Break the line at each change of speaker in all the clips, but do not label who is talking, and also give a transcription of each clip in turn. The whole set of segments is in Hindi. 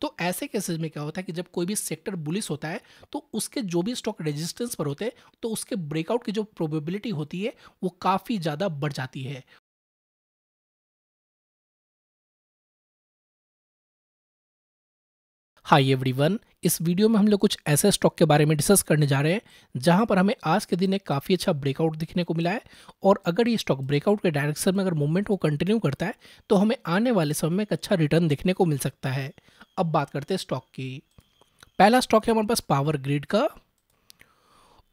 तो ऐसे केसेस में क्या होता है कि जब कोई भी सेक्टर बुलिस होता है तो उसके जो भी स्टॉक रेजिस्टेंस पर होते हैं तो उसके ब्रेकआउट की जो प्रोबेबिलिटी होती है वो काफ़ी ज़्यादा बढ़ जाती है हाय एवरीवन इस वीडियो में हम लोग कुछ ऐसे स्टॉक के बारे में डिस्कस करने जा रहे हैं जहां पर हमें आज के दिन एक काफ़ी अच्छा ब्रेकआउट दिखने को मिला है और अगर ये स्टॉक ब्रेकआउट के डायरेक्शन में अगर मूवमेंट को कंटिन्यू करता है तो हमें आने वाले समय में एक अच्छा रिटर्न देखने को मिल सकता है अब बात करते हैं स्टॉक की पहला स्टॉक है हमारे पास पावर ग्रिड का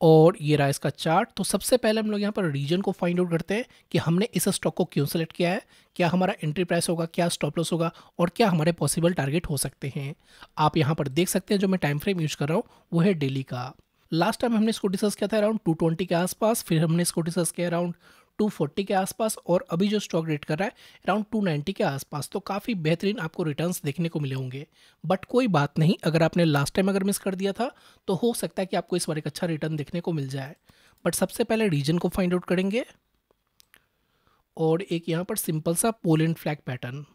और ये रहा इसका चार्ट तो सबसे पहले हम लोग यहाँ पर रीजन को फाइंड आउट करते हैं कि हमने इस स्टॉक को क्यों सेलेक्ट किया है क्या हमारा एंट्री प्राइस होगा क्या स्टॉप लॉस होगा और क्या हमारे पॉसिबल टारगेट हो सकते हैं आप यहाँ पर देख सकते हैं जो मैं टाइम फ्रेम यूज़ कर रहा हूँ वो है डेली का लास्ट टाइम हमने इसको डिस्कस किया था अराउंड टू के आसपास फिर हमने इसको डिस्कस किया अराउंड 240 के आसपास और अभी जो स्टॉक रेट कर रहा है अराउंड 290 के आसपास तो काफ़ी बेहतरीन आपको रिटर्न्स देखने को मिले होंगे बट कोई बात नहीं अगर आपने लास्ट टाइम अगर मिस कर दिया था तो हो सकता है कि आपको इस बार एक अच्छा रिटर्न देखने को मिल जाए बट सबसे पहले रीजन को फाइंड आउट करेंगे और एक यहाँ पर सिंपल सा पोलेंड फ्लैग पैटर्न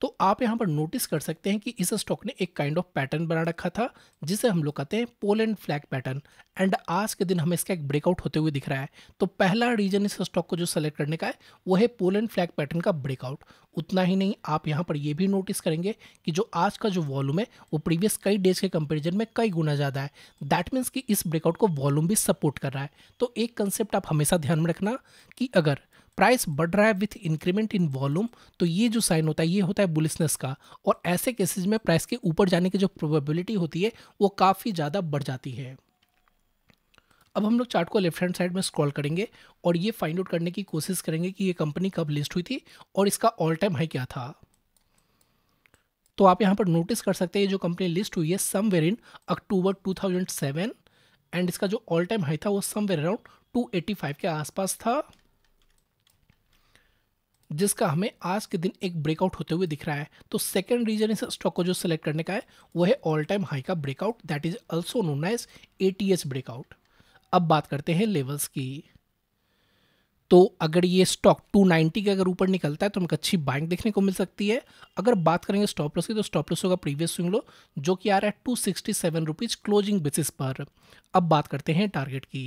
तो आप यहाँ पर नोटिस कर सकते हैं कि इस स्टॉक ने एक काइंड ऑफ पैटर्न बना रखा था जिसे हम लोग कहते हैं pole and flag pattern and आज के दिन हमें इसका एक ब्रेकआउट होते हुए दिख रहा है तो पहला रीजन इस स्टॉक को जो सेलेक्ट करने का है वो है पोल एंड फ्लैग पैटर्न का ब्रेकआउट उतना ही नहीं आप यहाँ पर यह भी नोटिस करेंगे कि जो आज का जो वॉल्यूम है वो प्रीवियस कई डेज के कंपेरिजन में कई गुना ज़्यादा है दैट मीन्स कि इस ब्रेकआउट को वॉल्यूम भी सपोर्ट कर रहा है तो एक कंसेप्ट आप हमेशा ध्यान में रखना कि अगर प्राइस बढ़ रहा है विथ इंक्रीमेंट इन वॉल्यूम तो ये जो साइन होता है ये होता है बुलिसनेस का और ऐसे केसेस में प्राइस के ऊपर जाने की जो प्रोबेबिलिटी होती है वो काफ़ी ज़्यादा बढ़ जाती है अब हम लोग चार्ट को लेफ्ट हैंड साइड में स्क्रॉल करेंगे और ये फाइंड आउट करने की कोशिश करेंगे कि ये कंपनी कब लिस्ट हुई थी और इसका ऑल टाइम हाई क्या था तो आप यहाँ पर नोटिस कर सकते हैं जो कंपनी लिस्ट हुई है समवेयर इन अक्टूबर 2007 एंड इसका जो ऑल टाइम हाई था वो समवेयर अराउंड 285 के आसपास था जिसका हमें आज के दिन एक ब्रेकआउट होते हुए दिख रहा है तो सेकेंड रीजन इस स्टॉक को जो सेलेक्ट करने का है वो है ऑल टाइम हाई का breakout that is also known as A T S breakout अब बात करते हैं लेवल्स की तो अगर ये स्टॉक 290 के अगर ऊपर निकलता है तो हमें अच्छी बाइंग देखने को मिल सकती है अगर बात करेंगे स्टॉप लॉस की तो स्टॉप लॉस होगा प्रीवियस स्विंग लो जो कि आ रहा है टू सिक्सटी क्लोजिंग बेसिस पर अब बात करते हैं टारगेट की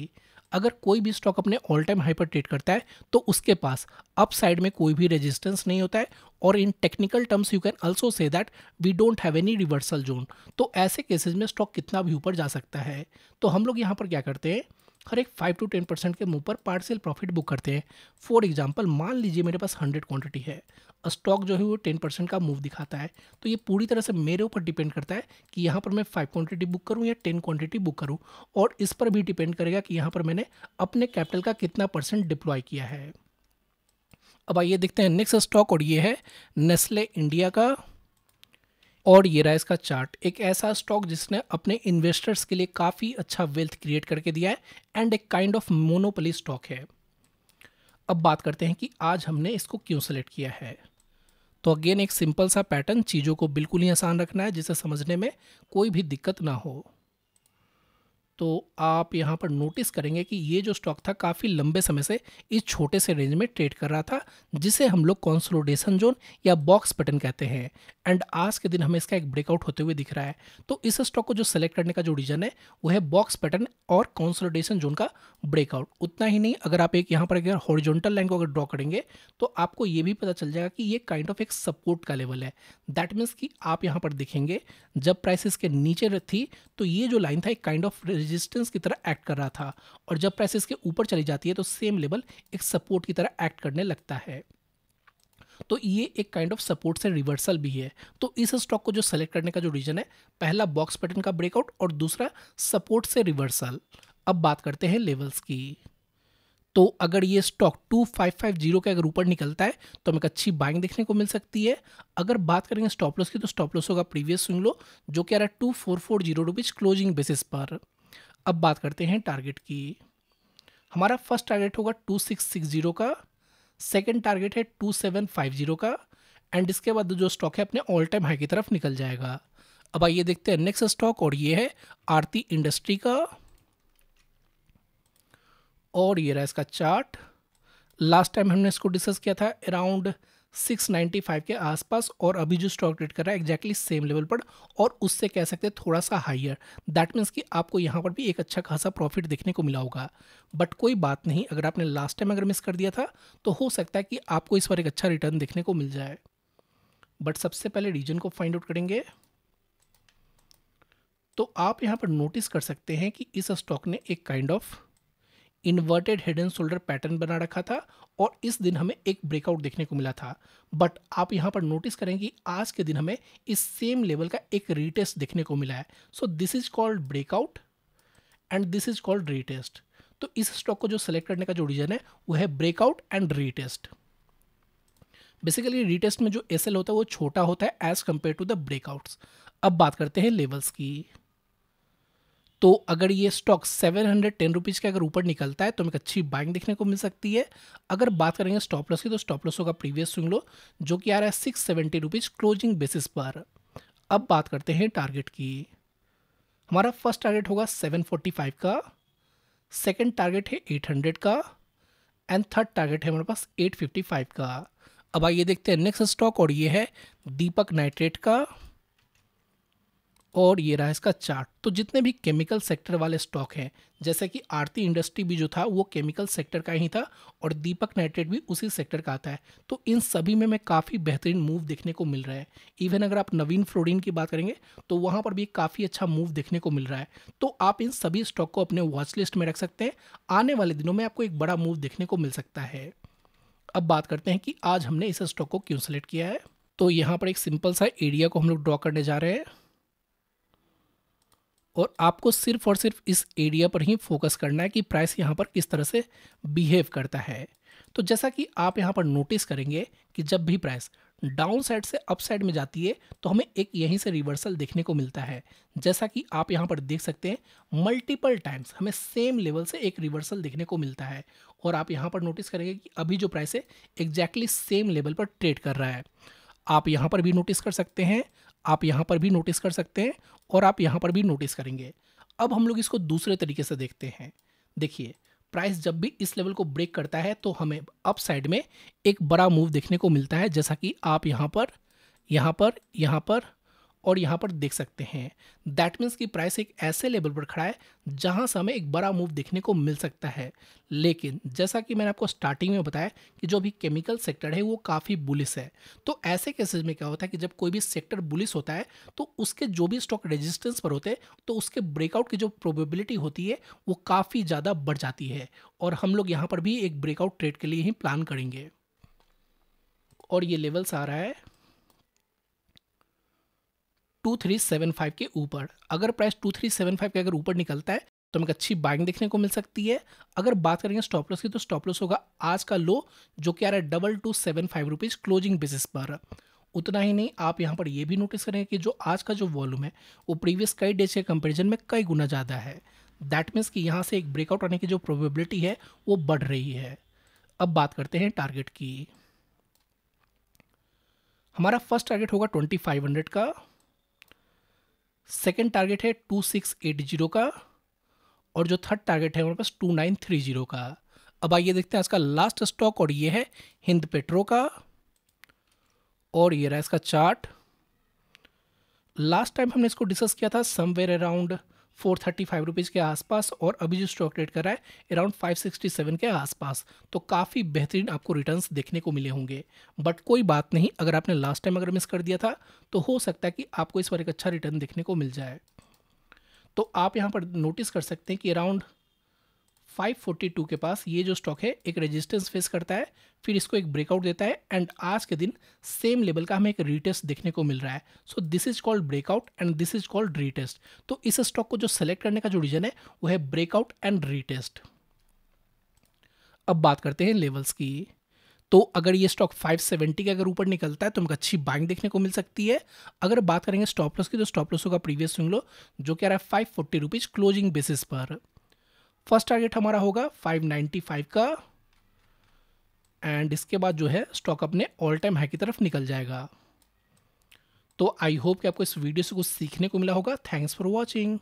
अगर कोई भी स्टॉक अपने ऑल टाइम हाई पर ट्रेड करता है तो उसके पास अप साइड में कोई भी रेजिस्टेंस नहीं होता है और in technical terms you can also say that we don't have any reversal zone तो ऐसे केसेज में स्टॉक कितना भी ऊपर जा सकता है तो हम लोग यहाँ पर क्या करते हैं हर एक फाइव टू टेन परसेंट के मुंह पर पार्सल प्रॉफिट बुक करते हैं फॉर एग्जाम्पल मान लीजिए मेरे पास हंड्रेड क्वांटिटी है स्टॉक जो है वो टेन परसेंट का मूव दिखाता है तो ये पूरी तरह से मेरे ऊपर डिपेंड करता है कि यहाँ पर मैं फाइव क्वांटिटी बुक करूँ या टेन क्वांटिटी बुक करूँ और इस पर भी डिपेंड करेगा कि यहाँ पर मैंने अपने कैपिटल का कितना परसेंट डिप्लॉय किया है अब आइए देखते हैं नेक्स्ट स्टॉक और ये है नेस्ले इंडिया का और ये रहा इसका चार्ट एक ऐसा स्टॉक जिसने अपने इन्वेस्टर्स के लिए काफ़ी अच्छा वेल्थ क्रिएट करके दिया है एंड एक काइंड ऑफ मोनोपली स्टॉक है अब बात करते हैं कि आज हमने इसको क्यों सेलेक्ट किया है तो अगेन एक सिंपल सा पैटर्न चीज़ों को बिल्कुल ही आसान रखना है जिसे समझने में कोई भी दिक्कत ना हो तो आप यहाँ पर नोटिस करेंगे कि ये जो स्टॉक था काफ़ी लंबे समय से इस छोटे से रेंज में ट्रेड कर रहा था जिसे हम लोग कॉन्सोलोडेशन जोन या बॉक्स पैटर्न कहते हैं एंड आज के दिन हमें इसका एक ब्रेकआउट होते हुए दिख रहा है तो इस स्टॉक को जो सेलेक्ट करने का जो रीजन है वो है बॉक्स पैटर्न और कॉन्सोलोडेशन जोन का ब्रेकआउट उतना ही नहीं अगर आप एक यहाँ पर अगर हॉरिजोनटल लाइन को अगर ड्रॉ करेंगे तो आपको ये भी पता चल जाएगा कि ये काइंड ऑफ एक सपोर्ट का लेवल है दैट मीन्स कि आप यहाँ पर देखेंगे जब प्राइसिस के नीचे थी तो ये जो लाइन था एक काइंड ऑफ रेजिस्टेंस की तरह एक्ट कर रहा था और जब प्राइस इसके ऊपर चली जाती है तो सेम लेवल एक सपोर्ट की तरह एक्ट करने लगता है तो ये एक काइंड ऑफ सपोर्ट से रिवर्सल भी है तो इस स्टॉक को जो सेलेक्ट करने का जो रीजन है पहला बॉक्स पैटर्न का ब्रेकआउट और दूसरा सपोर्ट से रिवर्सल अब बात करते हैं लेवल्स की तो अगर ये स्टॉक 2550 के अगर ऊपर निकलता है तो हमें एक अच्छी बाइंग देखने को मिल सकती है अगर बात करेंगे स्टॉप लॉस की तो स्टॉप लॉस होगा प्रीवियस स्विंग लो जो कि आ रहा है two four four zero rupees closing basis पर अब बात करते हैं टारगेट की हमारा फर्स्ट टारगेट होगा टू सिक्स सिक्स जीरो का सेकेंड टारगेट है टू सेवन फाइव जीरो का एंड इसके बाद जो स्टॉक है अपने ऑल टाइम हाई की तरफ निकल जाएगा अब आइए देखते हैं नेक्स्ट स्टॉक और ये है आरती इंडस्ट्री का और ये रहा इसका चार्ट लास्ट टाइम हमने इसको डिस्कस किया था अराउंड 695 के आसपास और अभी जो स्टॉक ट्रेड कर रहा है एक्जैक्टली सेम लेवल पर और उससे कह सकते हैं थोड़ा सा हाइयर दैट मीन्स कि आपको यहाँ पर भी एक अच्छा खासा प्रॉफिट देखने को मिला होगा बट कोई बात नहीं अगर आपने लास्ट टाइम अगर मिस कर दिया था तो हो सकता है कि आपको इस बार एक अच्छा रिटर्न देखने को मिल जाए बट सबसे पहले रीजन को फाइंड आउट करेंगे तो आप यहाँ पर नोटिस कर सकते हैं कि इस स्टॉक ने एक kind kind of of inverted head and shoulder pattern बना रखा था और इस दिन हमें एक ब्रेकआउट देखने को मिला था बट आप यहां पर नोटिस करें कि आज के दिन हमें इस सेम लेवल का एक रीटेस्ट देखने को मिला है so this is called breakout and this is called retest तो इस स्टॉक को जो सेलेक्ट करने का जो रीजन है वो है breakout and retest basically retest में जो एस होता है वो छोटा होता है as compare to the breakouts अब बात करते हैं लेवल्स की तो अगर ये stock seven hundred ten rupees के अगर ऊपर निकलता है तो हमें अच्छी बाइंग देखने को मिल सकती है अगर बात करेंगे स्टॉप लॉस की तो स्टॉप लॉस होगा प्रीवियस स्विंग लो जो कि आ रहा है six seventy rupees closing basis पर अब बात करते हैं टारगेट की हमारा फर्स्ट टारगेट होगा सेवन फोर्टी फाइव का सेकेंड टारगेट है एट हंड्रेड का एंड थर्ड टारगेट है हमारे पास एट फिफ्टी फाइव का अब आइए देखते हैं नेक्स्ट स्टॉक और ये है दीपक नाइट्रेट का और ये रहा इसका चार्ट तो जितने भी केमिकल सेक्टर वाले स्टॉक हैं जैसे कि आरती इंडस्ट्री भी जो था वो केमिकल सेक्टर का ही था और दीपक नाइट्रेट भी उसी सेक्टर का आता है तो इन सभी में मैं काफ़ी बेहतरीन मूव देखने को मिल रहा है इवन अगर आप नवीन फ्लोरिन की बात करेंगे तो वहाँ पर भी काफ़ी अच्छा मूव देखने को मिल रहा है तो आप इन सभी स्टॉक को अपने वॉच लिस्ट में रख सकते हैं आने वाले दिनों में आपको एक बड़ा मूव देखने को मिल सकता है अब बात करते हैं कि आज हमने इस स्टॉक को क्यों सेलेक्ट किया है तो यहाँ पर एक सिंपल सा एरिया को हम लोग ड्रॉ करने जा रहे हैं और आपको सिर्फ और सिर्फ इस एरिया पर ही फोकस करना है कि प्राइस यहाँ पर किस तरह से बिहेव करता है तो जैसा कि आप यहाँ पर नोटिस करेंगे कि जब भी प्राइस डाउन साइड से अप साइड में जाती है तो हमें एक यहीं से रिवर्सल देखने को मिलता है जैसा कि आप यहाँ पर देख सकते हैं मल्टीपल टाइम्स हमें सेम लेवल से एक रिवर्सल देखने को मिलता है और आप यहाँ पर नोटिस करेंगे कि अभी जो प्राइस है एग्जैक्टली सेम लेवल पर ट्रेड कर रहा है आप यहाँ पर भी नोटिस कर सकते हैं आप यहाँ पर भी नोटिस कर सकते हैं और आप यहाँ पर भी नोटिस करेंगे अब हम लोग इसको दूसरे तरीके से देखते हैं देखिए प्राइस जब भी इस लेवल को ब्रेक करता है तो हमें अप साइड में एक बड़ा मूव देखने को मिलता है जैसा कि आप यहाँ पर यहाँ पर यहाँ पर और यहाँ पर देख सकते हैं दैट मीन्स कि प्राइस एक ऐसे लेवल पर खड़ा है जहाँ से हमें एक बड़ा मूव देखने को मिल सकता है लेकिन जैसा कि मैंने आपको स्टार्टिंग में बताया कि जो अभी केमिकल सेक्टर है वो काफ़ी बुलिस है तो ऐसे केसेस में क्या होता है कि जब कोई भी सेक्टर बुलिस होता है तो उसके जो भी स्टॉक रेजिस्टेंस पर होते हैं तो उसके ब्रेकआउट की जो प्रोबेबिलिटी होती है वो काफ़ी ज़्यादा बढ़ जाती है और हम लोग यहाँ पर भी एक ब्रेकआउट ट्रेड के लिए ही प्लान करेंगे और ये लेवल्स आ रहा है टू थ्री सेवन फाइव के ऊपर अगर price two three seven five के अगर ऊपर निकलता है तो हमें अच्छी बाइंग देखने को मिल सकती है अगर बात करेंगे स्टॉप लॉस की तो स्टॉप लॉस होगा आज का लो जो कि आ रहा है double two seven five rupees closing basis पर उतना ही नहीं आप यहाँ पर यह भी नोटिस करेंगे कि जो आज का जो वॉल्यूम है वो प्रीवियस कई डेज के कंपेरिजन में कई गुना ज़्यादा है दैट मीन्स कि यहाँ से एक ब्रेकआउट आने की जो प्रोबेबिलिटी है वो बढ़ रही है अब बात करते हैं टारगेट की हमारा फर्स्ट टारगेट होगा ट्वेंटी फाइव हंड्रेड का सेकेंड टारगेट है टू सिक्स एट जीरो का और जो थर्ड टारगेट है हमारे पास टू नाइन थ्री जीरो का अब आइए देखते हैं इसका लास्ट स्टॉक और ये है हिंद पेट्रो का और ये रहा इसका चार्ट लास्ट टाइम हमने इसको डिस्कस किया था somewhere around four thirty five rupees के आसपास और अभी जो स्टॉक ट्रेड कर रहा है अराउंड फाइव सिक्सटी सेवन के आसपास तो काफ़ी बेहतरीन आपको रिटर्न्स देखने को मिले होंगे बट कोई बात नहीं अगर आपने लास्ट टाइम अगर मिस कर दिया था तो हो सकता है कि आपको इस बार एक अच्छा रिटर्न देखने को मिल जाए तो आप यहाँ पर नोटिस कर सकते हैं कि अराउंड 542 के पास ये जो स्टॉक है एक रेजिस्टेंस फेस करता है फिर इसको एक ब्रेकआउट देता है एंड आज के दिन सेम लेवल का हमें एक रीटेस्ट देखने को मिल रहा है so this is called breakout and this is called retest तो इस स्टॉक को जो सेलेक्ट करने का जो रीजन है वो है ब्रेकआउट एंड रीटेस्ट अब बात करते हैं लेवल्स की तो अगर ये स्टॉक 570 के अगर ऊपर निकलता है तो हमको अच्छी बाइंग देखने को मिल सकती है अगर बात करेंगे स्टॉप लॉस की तो स्टॉप लॉस होगा प्रीवियस सुन लो जो कह रहा है फाइव फोर्टी क्लोजिंग बेसिस पर फर्स्ट टारगेट हमारा होगा 595 का एंड इसके बाद जो है स्टॉक अपने ऑल टाइम हाई की तरफ निकल जाएगा तो आई होप कि आपको इस वीडियो से कुछ सीखने को मिला होगा थैंक्स फॉर वॉचिंग